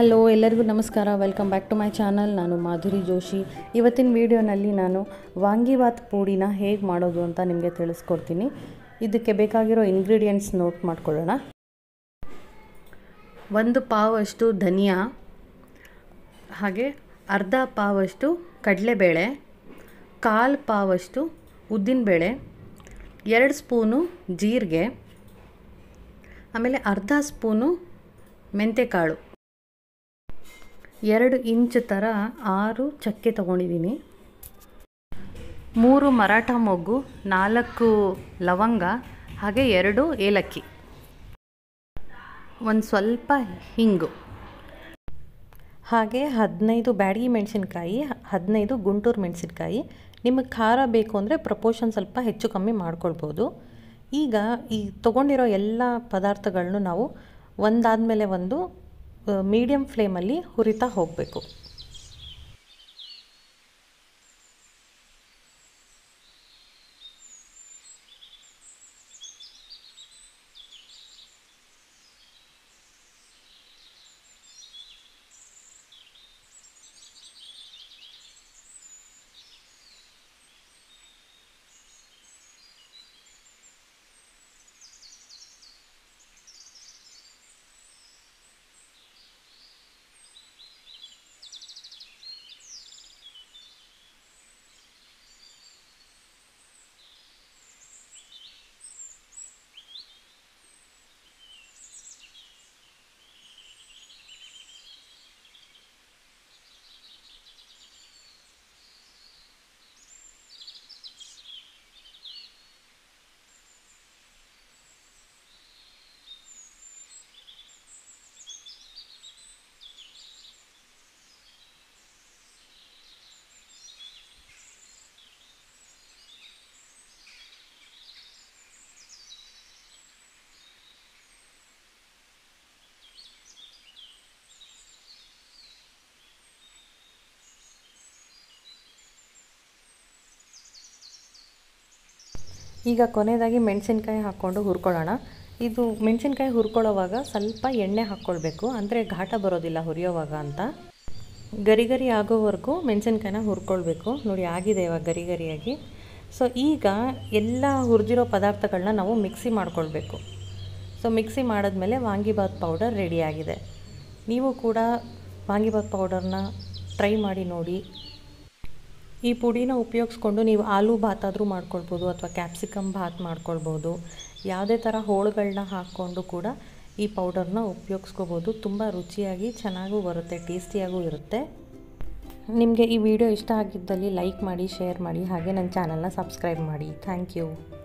hello ಎಲ್ಲರಿಗೂ ನಮಸ್ಕಾರ welcome back to my channel ನಾನು ಮಾಧುರಿ ಜೋಶಿ ಇವತ್ತಿನ ವಿಡಿಯೋನಲ್ಲಿ ನಾನು ವಾಂಗಿಭಾತ್ ಪೂಡಿನ ಹೇಗೆ ಮಾಡೋದು ಅಂತ ನಿಮಗೆ ತಿಳಿಸ್ಕೊಡ್ತೀನಿ ಇದಕ್ಕೆ ಬೇಕಾಗಿರೋ ಇಂಗ್ರೀಡಿಯೆಂಟ್ಸ್ ನೋಟ್ ಮಾಡ್ಕೊಳ್ಳೋಣ ಒಂದು ಪಾವಷ್ಟು ಧನಿಯಾ ಹಾಗೆ ಅರ್ಧ ಪಾವಷ್ಟು ಕಡಲೆಬೇಳೆ ಕಾಲು ಪಾವಷ್ಟು ಉದ್ದಿನಬೇಳೆ ಎರಡು ಸ್ಪೂನು ಜೀರಿಗೆ ಆಮೇಲೆ ಅರ್ಧ ಸ್ಪೂನು ಮೆಂತೆಕಾಳು ಎರಡು ಇಂಚ್ ಥರ ಆರು ಚಕ್ಕೆ ತೊಗೊಂಡಿದ್ದೀನಿ ಮೂರು ಮರಾಠ ಮೊಗ್ಗು ನಾಲ್ಕು ಲವಂಗ ಹಾಗೆ ಎರಡು ಏಲಕ್ಕಿ ಒಂದು ಸ್ವಲ್ಪ ಹಿಂಗು ಹಾಗೆ ಹದಿನೈದು ಬ್ಯಾಡಗಿ ಮೆಣಸಿನ್ಕಾಯಿ ಹದಿನೈದು ಗುಂಟೂರು ಮೆಣಸಿನ್ಕಾಯಿ ನಿಮಗೆ ಖಾರ ಬೇಕು ಅಂದರೆ ಪ್ರಪೋಷನ್ ಸ್ವಲ್ಪ ಹೆಚ್ಚು ಕಮ್ಮಿ ಮಾಡ್ಕೊಳ್ಬೋದು ಈಗ ಈ ತೊಗೊಂಡಿರೋ ಎಲ್ಲ ಪದಾರ್ಥಗಳನ್ನು ನಾವು ಒಂದಾದ ಮೇಲೆ ಒಂದು ಮೀಡಿಯಮ್ ಫ್ಲೇಮಲ್ಲಿ ಹುರಿತಾ ಹೋಗಬೇಕು ಈಗ ಕೊನೆಯದಾಗಿ ಮೆಣಸಿನ್ಕಾಯಿ ಹಾಕ್ಕೊಂಡು ಹುರ್ಕೊಳ್ಳೋಣ ಇದು ಮೆಣಸಿನ್ಕಾಯಿ ಹುರ್ಕೊಳ್ಳೋವಾಗ ಸ್ವಲ್ಪ ಎಣ್ಣೆ ಹಾಕ್ಕೊಳ್ಬೇಕು ಅಂದರೆ ಘಾಟ ಬರೋದಿಲ್ಲ ಹುರಿಯೋವಾಗ ಅಂತ ಗರಿ ಗರಿ ಆಗೋವರೆಗೂ ಮೆಣಸಿನ್ಕಾಯಿನ ಹುರ್ಕೊಳ್ಬೇಕು ನೋಡಿ ಆಗಿದೆ ಇವಾಗ ಗರಿ ಗರಿಯಾಗಿ ಸೊ ಈಗ ಎಲ್ಲ ಹುರಿದಿರೋ ಪದಾರ್ಥಗಳನ್ನ ನಾವು ಮಿಕ್ಸಿ ಮಾಡ್ಕೊಳ್ಬೇಕು ಸೊ ಮಿಕ್ಸಿ ಮಾಡಿದ್ಮೇಲೆ ವಾಂಗಿಬಾತ್ ಪೌಡರ್ ರೆಡಿಯಾಗಿದೆ ನೀವು ಕೂಡ ವಾಂಗಿಬಾತ್ ಪೌಡರ್ನ ಟ್ರೈ ಮಾಡಿ ನೋಡಿ ಈ ಪುಡಿನ ಉಪಯೋಗಿಸ್ಕೊಂಡು ನೀವು ಆಲೂ ಭಾತ್ ಆದರೂ ಮಾಡ್ಕೊಳ್ಬೋದು ಅಥವಾ ಕ್ಯಾಪ್ಸಿಕಮ್ ಭಾತ್ ಮಾಡ್ಕೊಳ್ಬೋದು ಯಾವುದೇ ಥರ ಹೋಳುಗಳನ್ನ ಹಾಕ್ಕೊಂಡು ಕೂಡ ಈ ಪೌಡರ್ನ ಉಪಯೋಗಿಸ್ಕೋಬೋದು ತುಂಬ ರುಚಿಯಾಗಿ ಚೆನ್ನಾಗೂ ಬರುತ್ತೆ ಟೇಸ್ಟಿಯಾಗೂ ಇರುತ್ತೆ ನಿಮಗೆ ಈ ವಿಡಿಯೋ ಇಷ್ಟ ಆಗಿದ್ದಲ್ಲಿ ಲೈಕ್ ಮಾಡಿ ಶೇರ್ ಮಾಡಿ ಹಾಗೆ ನನ್ನ ಚಾನಲ್ನ ಸಬ್ಸ್ಕ್ರೈಬ್ ಮಾಡಿ ಥ್ಯಾಂಕ್ ಯು